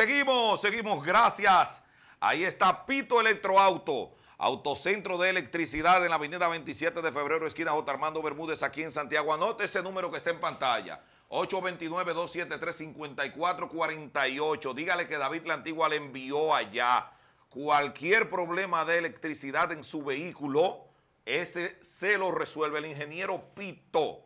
seguimos, seguimos, gracias. Ahí está Pito Electroauto, Autocentro de Electricidad en la avenida 27 de febrero, esquina J. Armando Bermúdez, aquí en Santiago. Anote ese número que está en pantalla. 829-273-5448. Dígale que David la Antigua le envió allá. Cualquier problema de electricidad en su vehículo, ese se lo resuelve el ingeniero Pito.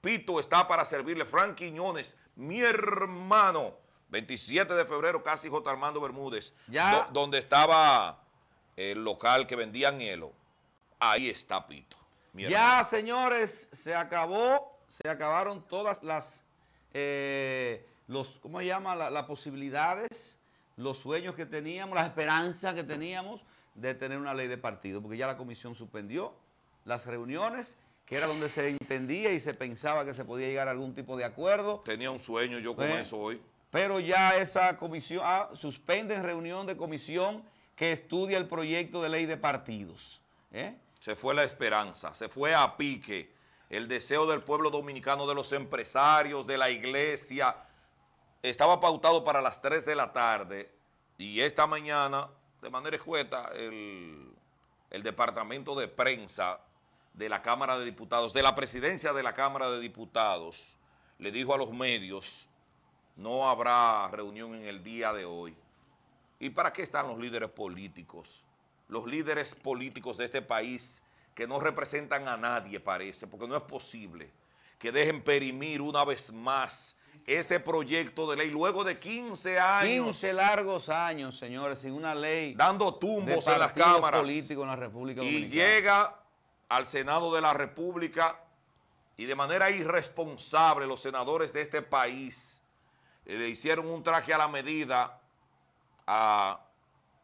Pito está para servirle. Frank Quiñones, mi hermano 27 de febrero, casi J. Armando Bermúdez, ya. donde estaba el local que vendía hielo. Ahí está Pito. Ya, señores, se acabó, se acabaron todas las, eh, los, ¿cómo se llama? las posibilidades, los sueños que teníamos, las esperanzas que teníamos de tener una ley de partido, porque ya la comisión suspendió las reuniones que era donde se entendía y se pensaba que se podía llegar a algún tipo de acuerdo. Tenía un sueño yo con pues, eso hoy pero ya esa comisión ah, suspende reunión de comisión que estudia el proyecto de ley de partidos. ¿eh? Se fue la esperanza, se fue a pique el deseo del pueblo dominicano, de los empresarios, de la iglesia. Estaba pautado para las 3 de la tarde y esta mañana, de manera escueta, el departamento de prensa de la Cámara de Diputados, de la presidencia de la Cámara de Diputados, le dijo a los medios no habrá reunión en el día de hoy. ¿Y para qué están los líderes políticos? Los líderes políticos de este país que no representan a nadie, parece, porque no es posible que dejen perimir una vez más ese proyecto de ley luego de 15 años. 15 largos años, señores, sin una ley. Dando tumbos a en las cámaras. en la República Dominicana. Y llega al Senado de la República y de manera irresponsable los senadores de este país eh, le hicieron un traje a la medida a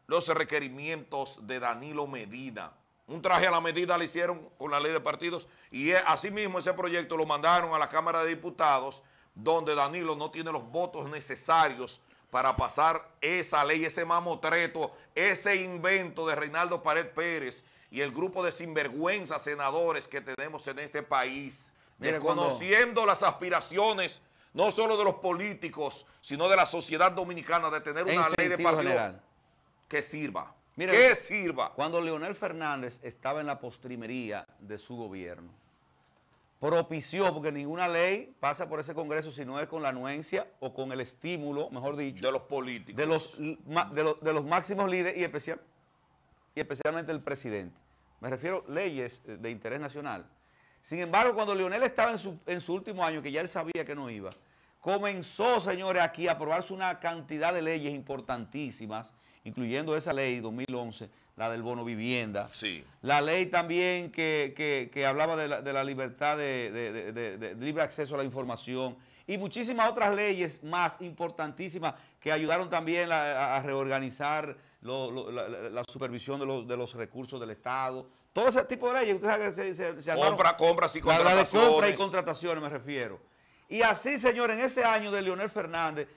los requerimientos de Danilo Medina. Un traje a la medida le hicieron con la ley de partidos y asimismo ese proyecto lo mandaron a la Cámara de Diputados donde Danilo no tiene los votos necesarios para pasar esa ley, ese mamotreto, ese invento de Reinaldo Pared Pérez y el grupo de sinvergüenza senadores que tenemos en este país, desconociendo las aspiraciones no solo de los políticos, sino de la sociedad dominicana, de tener una ley de partido que sirva. Mira, que sirva. Cuando Leonel Fernández estaba en la postrimería de su gobierno, propició, porque ninguna ley pasa por ese Congreso si no es con la anuencia o con el estímulo, mejor dicho. De los políticos. De los, de los, máximos líderes y, y especialmente el presidente. Me refiero a leyes eh, de interés nacional sin embargo, cuando Leonel estaba en su, último año, que ya él sabía que no iba, comenzó, señores, aquí a aprobarse una cantidad de leyes importantísimas, incluyendo esa ley 2011, la del bono vivienda. Sí. La ley también que, hablaba de la, libertad de, libre acceso a la información y muchísimas otras leyes más importantísimas que ayudaron también a reorganizar la, supervisión de los, de los recursos del Estado, todo ese tipo de leyes, usted sabe que se, Compra, compra, sí, compra y contrataciones me refiero. Y así, señor, en ese año de Leonel Fernández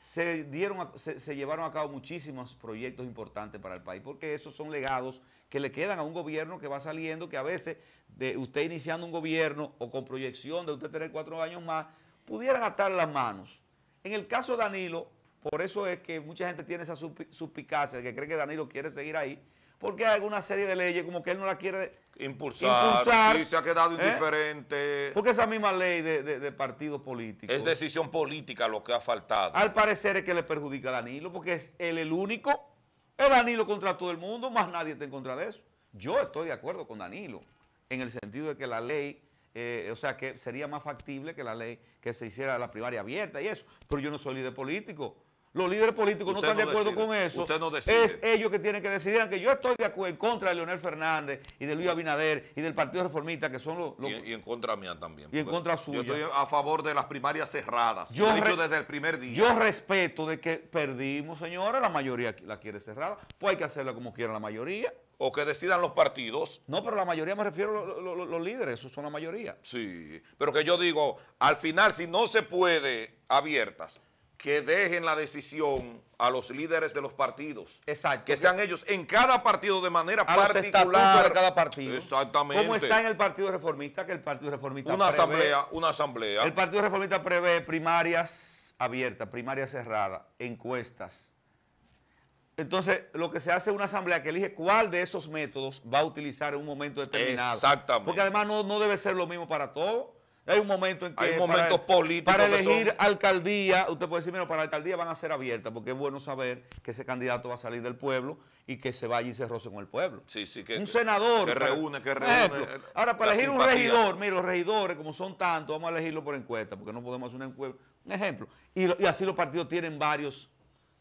se, dieron, se, llevaron a cabo muchísimos proyectos importantes para el país, porque esos son legados que le quedan a un gobierno que va saliendo, que a veces de usted iniciando un gobierno o con proyección de usted tener cuatro años más, pudieran atar las manos. En el caso de Danilo, por eso es que mucha gente tiene esa suspicacia que cree que Danilo quiere seguir ahí, porque hay alguna serie de leyes como que él no la quiere impulsar. sí, se ha quedado ¿eh? indiferente. Porque esa misma ley de, de, de, partidos políticos. Es decisión política lo que ha faltado. Al parecer es que le perjudica a Danilo, porque es él el único. Es Danilo contra todo el mundo, más nadie está en contra de eso. Yo estoy de acuerdo con Danilo, en el sentido de que la ley, eh, o sea, que sería más factible que la ley que se hiciera la primaria abierta y eso. Pero yo no soy líder político los líderes políticos no están de acuerdo con eso. es ellos que tienen que decidir, aunque yo estoy de acuerdo en contra de Leonel Fernández y de Luis Abinader y del Partido Reformista, que son los... Y, en contra mía también. Y en pues, contra suya. Yo estoy a favor de las primarias cerradas. Yo he dicho desde el primer día. Yo respeto de que perdimos, señora, la mayoría la quiere cerrada, pues hay que hacerla como quiera la mayoría. O que decidan los partidos. No, pero la mayoría me refiero a los, los líderes, esos son la mayoría. Sí, pero que yo digo, al final, si no se puede, abiertas que dejen la decisión a los líderes de los partidos. Exacto. Que sean ellos en cada partido de manera a particular. Los cada partido. Exactamente. Como está en el Partido Reformista, que el Partido Reformista Una asamblea, una asamblea. El Partido Reformista prevé primarias abiertas, primarias cerradas, encuestas. Entonces, lo que se hace es una asamblea que elige cuál de esos métodos va a utilizar en un momento determinado. Exactamente. Porque además no, no debe ser lo mismo para todos. Hay un momento en que. Hay momentos políticos. Para elegir alcaldía, usted puede decir, mira, para la alcaldía van a ser abiertas, porque es bueno saber que ese candidato va a salir del pueblo y que se vaya y se roce con el pueblo. Sí, sí, que. Un senador. Que reúne, que reúne. Ahora, para elegir un regidor, mire, los regidores, como son tantos, vamos a elegirlo por encuesta, porque no podemos hacer una Un ejemplo. y así los partidos tienen varios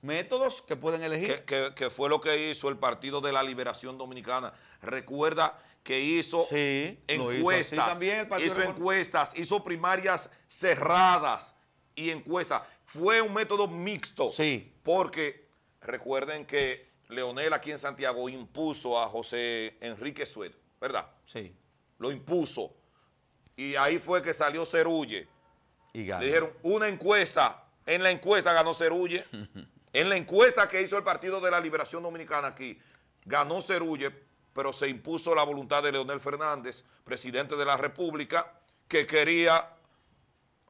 métodos que pueden elegir. Que, fue lo que hizo el Partido de la Liberación Dominicana. Recuerda que hizo encuestas, hizo, también hizo encuestas, hizo primarias cerradas y encuestas. Fue un método mixto. Sí. Porque recuerden que Leonel aquí en Santiago impuso a José Enrique Suero, ¿verdad? Sí. Lo impuso. Y ahí fue que salió Cerulle. Y Le dijeron una encuesta. En la encuesta ganó Cerulle. En la encuesta que hizo el Partido de la Liberación Dominicana aquí, ganó Cerulle, pero se impuso la voluntad de Leonel Fernández, presidente de la República, que quería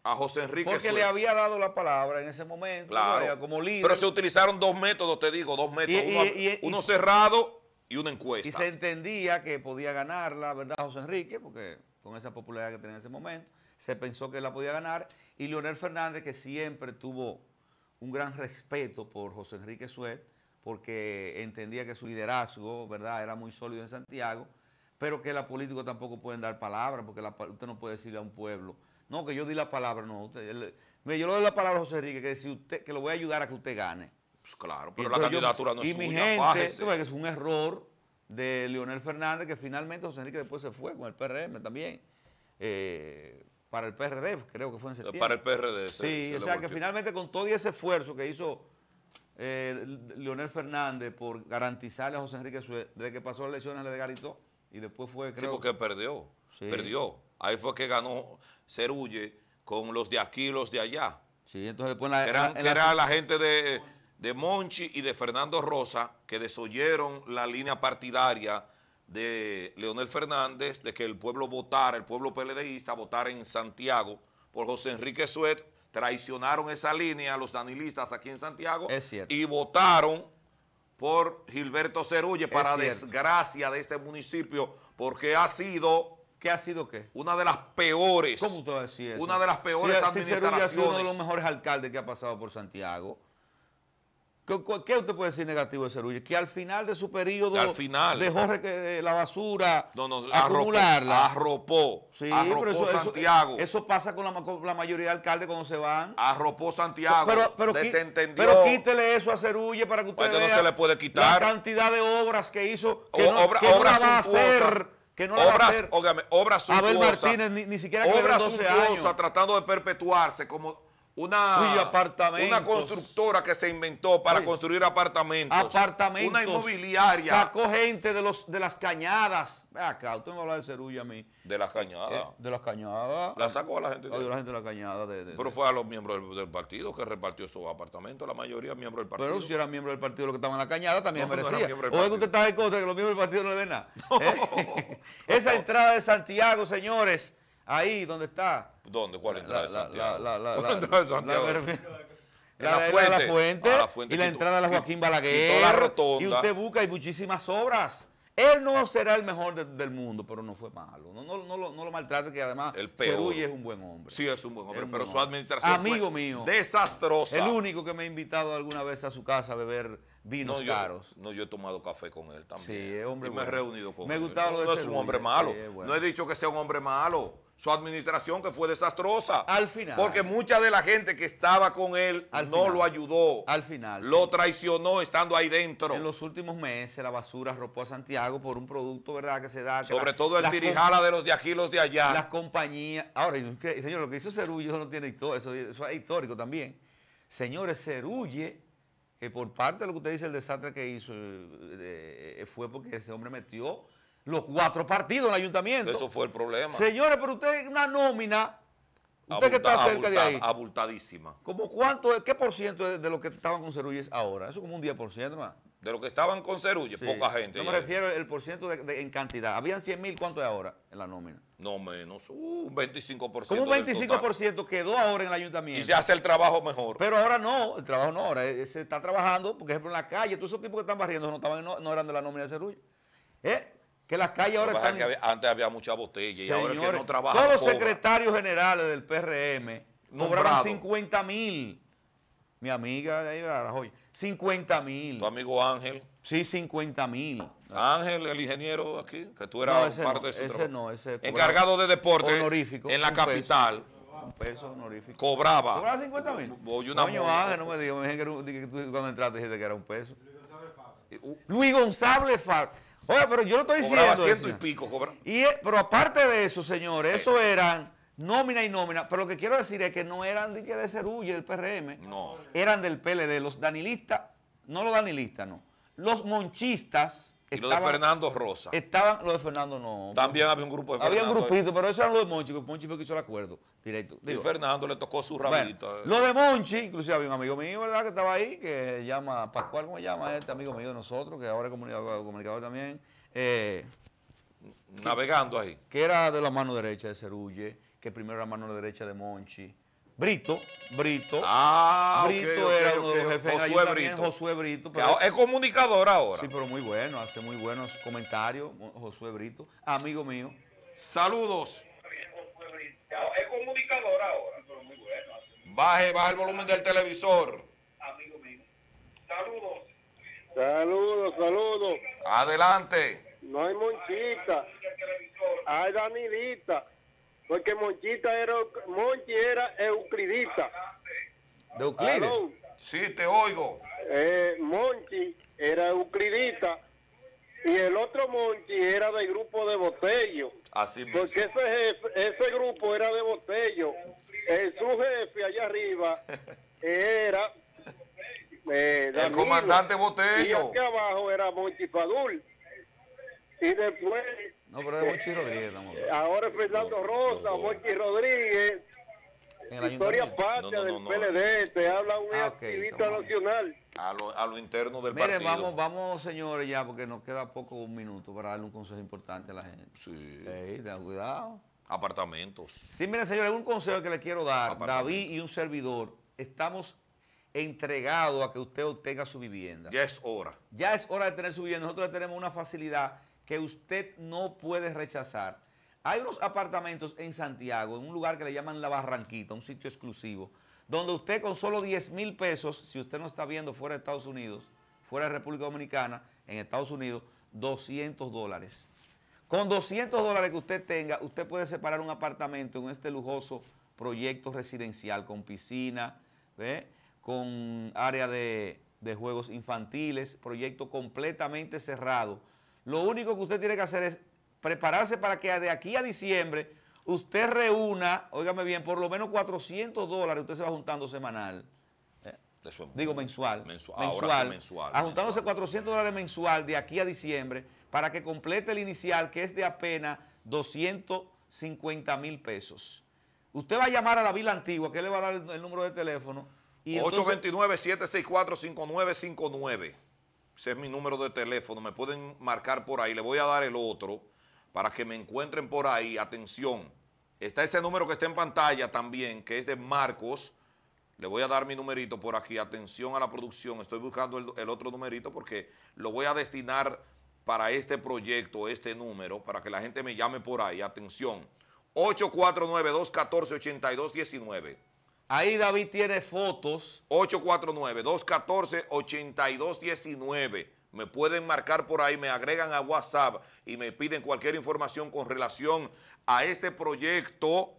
a José Enrique Porque le había dado la palabra en ese momento, claro. como líder. Pero se utilizaron dos métodos, te digo, dos métodos. uno, uno cerrado y una encuesta. Y se entendía que podía ganarla, ¿verdad, José Enrique? Porque con esa popularidad que tenía en ese momento, se pensó que la podía ganar. Y Leonel Fernández, que siempre tuvo un gran respeto por José Enrique Suez, porque entendía que su liderazgo, ¿verdad?, era muy sólido en Santiago, pero que los políticos tampoco pueden dar palabras, porque usted no puede decirle a un pueblo, no, que yo di la palabra, no, usted, yo le doy la palabra a José Enrique, que, si usted, que lo voy a ayudar a que usted gane. Pues claro, pero la candidatura no es y mi gente, este. es un error de Leonel Fernández, que finalmente José Enrique después se fue con el PRM también. Eh, para el PRD, creo que fue en septiembre. Para el PRD, sí. Sí, o sea que finalmente con todo ese esfuerzo que hizo eh, Leonel Fernández por garantizarle a José Enrique Suez, desde que pasó las elecciones le legalizó y después fue, creo... Sí, porque perdió, perdió. Ahí fue que ganó Cerulle con los de aquí y los de allá. Sí, entonces después... la, era la gente de, de Monchi y de Fernando Rosa que desoyeron la línea partidaria de Leonel Fernández de que el pueblo votara, el pueblo PLDista votara en Santiago por José Enrique Suet, traicionaron esa línea los danilistas aquí en Santiago y votaron por Gilberto Cerulle para desgracia de este municipio porque ha sido ¿Qué ha sido qué? Una de las peores. ¿Cómo tú Una de las peores administraciones. uno de los mejores alcaldes que ha pasado por Santiago. ¿Qué, usted puede decir negativo de Cerullo? Que al final de su periodo dejó eh, la basura acumularla. Arropó. Sí, Santiago. Eso, pasa con la, mayoría de alcaldes cuando se van. Arropó Santiago. Pero, pero, quítele eso a Cerulle para que usted Pero pues La cantidad de obras que hizo. Que obras va obras, obras Abel Martínez ni, siquiera que obras años. tratando de perpetuarse como una, una constructora que se inventó para construir apartamentos. Apartamentos. Una inmobiliaria. Sacó gente de, los, de las cañadas. Ve acá, usted me de Cerulla a mí. De las cañadas. Eh, de las cañadas. La sacó a la gente. De, la gente de las cañadas. De, pero fue a los miembros del, partido que repartió esos apartamentos, la mayoría miembros del partido. Pero si eran miembros del partido los que estaban en la cañada también merecían o que usted está de contra que los miembros del partido no le ven nada. Eh, esa entrada de Santiago, señores Ahí ¿dónde está. ¿Dónde? ¿Cuál entrada de Santiago? La, entrada de Santiago? La, fuente, la, fuente, y la entrada de Joaquín Balaguer. Y usted busca y muchísimas obras. Él no será el mejor del mundo, pero no fue malo. No, lo, maltrate, que además el peor. es un buen hombre. Sí, es un buen hombre, pero su administración Amigo mío, desastrosa. El único que me ha invitado alguna vez a su casa a beber vinos no, yo, No, yo he tomado café con él también. Sí, hombre y me he reunido con él. no, es un hombre malo. No he dicho que sea un hombre malo. Su administración que fue desastrosa. Al final. Porque mucha de la gente que estaba con él no lo ayudó. Al final. Lo traicionó estando ahí dentro. En los últimos meses la basura arropó a Santiago por un producto, ¿verdad? Que se da. Sobre todo el dirijala de los de aquí, los de allá. Las compañías. Ahora, señor, lo que hizo Cerullo no tiene historia. Eso, eso es histórico también. Señores, Cerulle que por parte de lo que usted dice, el desastre que hizo eh, eh, fue porque ese hombre metió los cuatro partidos en el ayuntamiento. Eso fue el problema. Señores, pero usted una nómina Usted que está cerca de ahí. Abultadísima. ¿Cómo cuánto, qué por ciento de, lo que estaban con Cerulles ahora? Eso como un 10% más. De lo que estaban con Cerulles, poca gente. Yo me refiero al por ciento en cantidad. Habían 100 mil, ¿cuánto es ahora en la nómina? No menos, uh, un 25%. Como un 25% quedó ahora en el ayuntamiento. Y se hace el trabajo mejor. Pero ahora no, el trabajo no, ahora se está trabajando, por ejemplo, en la calle, todos esos tipos que están barriendo no, estaban, no, eran de la nómina de cerulle. ¿Eh? que las calles ahora están... antes había mucha botella y ahora que no trabajaban. Todos los secretarios generales del PRM cobraban 50 mil. Mi amiga de ahí, Rajoy, 50 mil. Tu amigo Ángel. Sí, 50 mil. Ángel, el ingeniero aquí, que tú eras parte de su ese no, ese Encargado de deporte honorífico, en la capital. Un peso honorífico. Cobraba. ¿Cobraba 50 mil? año Ángel, no me dijo. Me dije que, tú cuando entraste dijiste que era un peso. Luis González Luis González Fabra. Oye, pero yo lo estoy diciendo. ciento y pico, cobra. pero aparte de eso, señores, eso eran nómina y nómina. Pero lo que quiero decir es que no eran de, de Cerulle, del PRM. No. Eran del PLD. Los danilistas, no los danilistas, no. Los monchistas y lo de Fernando Rosa. Estaban, lo de Fernando no. También había un grupo de Había un grupito, pero eso era lo de Monchi, Porque Monchi fue que hizo el acuerdo directo. y Fernando le tocó su rabito. Eh. lo de Monchi, inclusive había un amigo mío, ¿verdad? Que estaba ahí, que se llama Pascual, ¿cómo se llama este amigo mío de nosotros? Que ahora es comunicador, también. Eh, Navegando ahí. Que era de la mano derecha de Cerulle, que primero era la mano derecha de Monchi. Brito, Brito. Ah, Brito era uno de los jefes Josué Brito. Josué Brito. es comunicador ahora. Sí, pero muy bueno, hace muy buenos comentarios, Josué Brito. Amigo mío. Saludos. Es comunicador ahora, pero muy bueno. Baje, baje el volumen del televisor. Amigo mío. Saludos. Saludos, saludos. Adelante. No hay monchita. Hay Danilita. Porque Monchita era, Monchi era euclidista. ¿De Euclides? Sí, te oigo. Eh, Monchi era euclidita y el otro Monchi era del grupo de Botello. Así mismo. Porque ese, ese grupo era de Botello. el su jefe allá arriba era... Eh, el comandante Botello. Y aquí abajo era Monchi Fadul. Y después. No, pero es Mochi Rodríguez, eh, Ahora es Fernando Rosa, Mochi Rodríguez. Historia patria del PLD, te habla un ah, activista nacional. A lo, a interno del Miren, Vamos, vamos, señores, ya, porque nos queda poco un minuto para darle un consejo importante a la gente. Sí. Ey, cuidado. Apartamentos. Sí, miren, señores, un consejo que le quiero dar. David y un servidor, estamos entregados a que usted obtenga su vivienda. Ya es hora. Ya es hora de tener su vivienda. Nosotros tenemos una facilidad que usted no puede rechazar. Hay unos apartamentos en Santiago, en un lugar que le llaman La Barranquita, un sitio exclusivo, donde usted con solo 10 mil pesos, si usted no está viendo fuera de Estados Unidos, fuera de República Dominicana, en Estados Unidos, 200 dólares. Con 200 dólares que usted tenga, usted puede separar un apartamento en este lujoso proyecto residencial con piscina, con área de juegos infantiles, proyecto completamente cerrado lo único que usted tiene que hacer es prepararse para que de aquí a diciembre usted reúna, óigame bien, por lo menos 400 dólares usted se va juntando semanal. Eh, Digo mensual. Mensual. mensual, mensual ajuntándose 400 dólares mensual de aquí a diciembre para que complete el inicial que es de apenas 250 mil pesos. Usted va a llamar a David la Antigua, que le va a dar el, el número de teléfono. 829-764-5959. Ese es mi número de teléfono. Me pueden marcar por ahí. Le voy a dar el otro para que me encuentren por ahí. Atención. Está ese número que está en pantalla también, que es de Marcos. Le voy a dar mi numerito por aquí. Atención a la producción. Estoy buscando el, otro numerito porque lo voy a destinar para este proyecto, este número, para que la gente me llame por ahí. Atención. 849-214-8219. Ahí David tiene fotos. 849-214-8219. Me pueden marcar por ahí, me agregan a WhatsApp y me piden cualquier información con relación a este proyecto,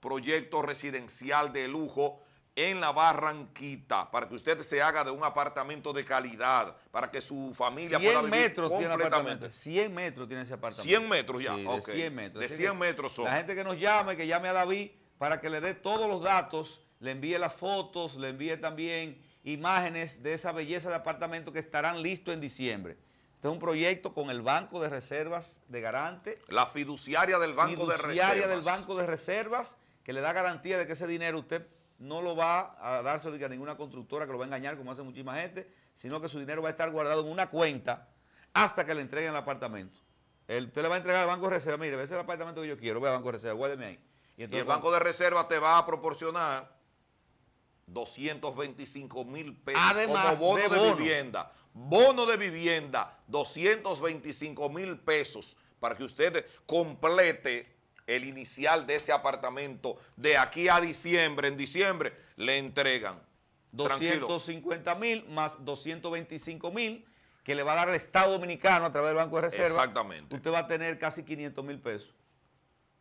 proyecto residencial de lujo en la Barranquita, para que usted se haga de un apartamento de calidad, para que su familia pueda vivir metros completamente. Tiene 100 metros tiene ese apartamento. 100 metros ya, De 100 metros. De 100 metros son. La gente que nos llame, que llame a David para que le dé todos los datos le envíe las fotos, le envíe también imágenes de esa belleza de apartamento que estarán listos en diciembre. Este es un proyecto con el Banco de Reservas de Garante. La fiduciaria del Banco de Reservas. del Banco de Reservas, que le da garantía de que ese dinero usted no lo va a dárselo a ninguna constructora que lo va a engañar, como hace muchísima gente, sino que su dinero va a estar guardado en una cuenta hasta que le entreguen el apartamento. El, usted le va a entregar al Banco de Reservas, mire, ese el apartamento que yo quiero, voy al Banco de Reservas, guárdeme ahí. Y, el Banco de Reservas te va a proporcionar 225 mil pesos como bono de, vivienda. Bono de vivienda, 225 mil pesos para que usted complete el inicial de ese apartamento de aquí a diciembre. En diciembre le entregan. 250 mil más 225 mil que le va a dar el Estado Dominicano a través del Banco de Reserva. Exactamente. Usted va a tener casi 500 mil pesos.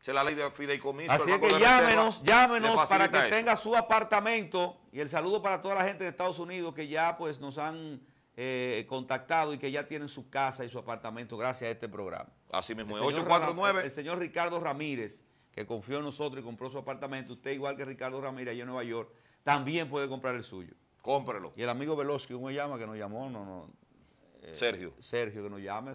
Esa la ley de fideicomiso. Así que llámenos, llámenos para que tenga su apartamento. Y el saludo para toda la gente de Estados Unidos que ya pues nos han eh, contactado y que ya tienen su casa y su apartamento gracias a este programa. Así mismo, el 849. el señor Ricardo Ramírez, que confió en nosotros y compró su apartamento. Usted, igual que Ricardo Ramírez, allá en Nueva York, también puede comprar el suyo. Cómprelo. Y el amigo Veloz, que uno llama, que nos llamó, no, no, eh, Sergio. Sergio, que nos llame.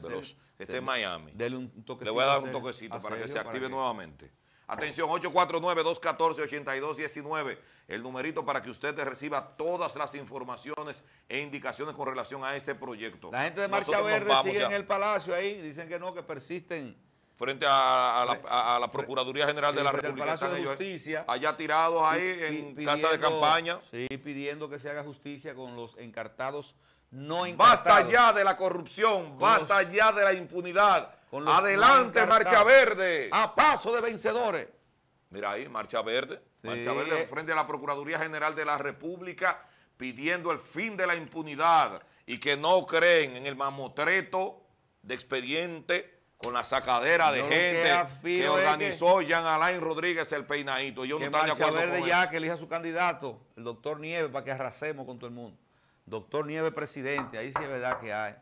Este es Miami. Dele un toquecito. Le voy a dar un toquecito para que se active nuevamente. Atención, 849-214-8219, el numerito para que usted reciba todas las informaciones e indicaciones con relación a este proyecto. La gente de Marcha Verde sigue en el Palacio ahí, dicen que no, que persisten. Frente a, la, Procuraduría General de la República. Palacio de Justicia. Allá tirados ahí en casa de campaña. Sí, pidiendo que se haga justicia con los encartados Basta ya de la corrupción, basta ya de la impunidad. Adelante, Marcha Verde. A paso de vencedores. Mira ahí, Marcha Verde. Marcha Verde frente a la Procuraduría General de la República pidiendo el fin de la impunidad y que no creen en el mamotreto de expediente con la sacadera de gente que, eh, organizó Jean Alain Rodríguez el peinadito. Yo no estoy de Verde ya que elija su candidato, el doctor Nieves, para que arrasemos con todo el mundo. Doctor Nieve presidente, ahí sí es verdad que hay.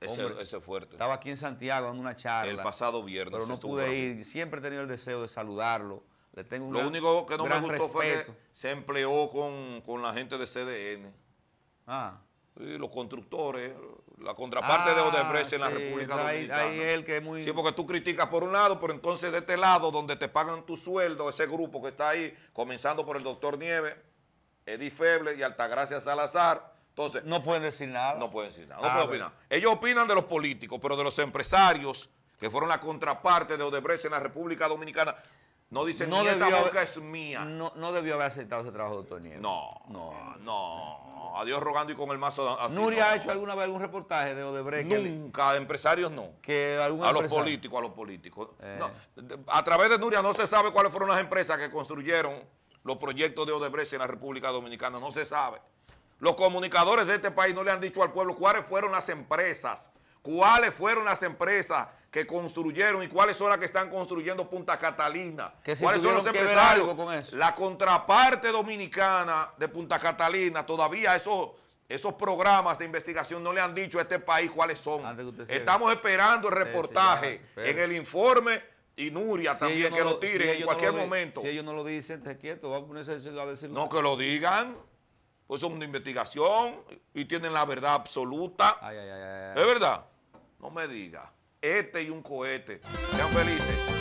ese, fuerte. Estaba aquí en Santiago en una charla. El pasado viernes. Pero no pude ir. Siempre he tenido el deseo de saludarlo. Le tengo Lo único que no me gustó fue que se empleó con, la gente de CDN. Ah. Y los constructores, la contraparte de ah, Odebrecht en la República ahí, Dominicana. Ahí él que es muy... Sí, porque tú criticas por un lado, pero entonces de este lado, donde te pagan tu sueldo, ese grupo que está ahí, comenzando por el doctor Nieves, Edith Feble y Altagracia Salazar, no pueden decir nada. No pueden decir nada, ah, pueden Ellos opinan de los políticos, pero de los empresarios que fueron la contraparte de Odebrecht en la República Dominicana, no dicen no ni esta boca es mía. No, debió haber aceptado ese trabajo, doctor Nieves. No, no, no. Adiós rogando y con el mazo ¿Nuria ha hecho alguna vez algún reportaje de Odebrecht? Nunca, de empresarios no. a los políticos, a los políticos. Eh. a través de Nuria no se sabe cuáles fueron las empresas que construyeron los proyectos de Odebrecht en la República Dominicana, no se sabe. Los comunicadores de este país no le han dicho al pueblo cuáles fueron las empresas, cuáles fueron las empresas que construyeron y cuáles son las que están construyendo Punta Catalina. ¿Qué ¿Cuáles son los empresarios? La contraparte dominicana de Punta Catalina, todavía esos, esos programas de investigación no le han dicho a este país cuáles son. Estamos esperando el reportaje en el informe y Nuria también que lo, tire en cualquier momento. Si ellos no lo dicen, te quieto, va a ponerse a decirlo. No, que lo digan pues son de investigación y tienen la verdad absoluta. Ay, ay, ay, ¿Es verdad? No me diga. Este y un cohete. Sean felices.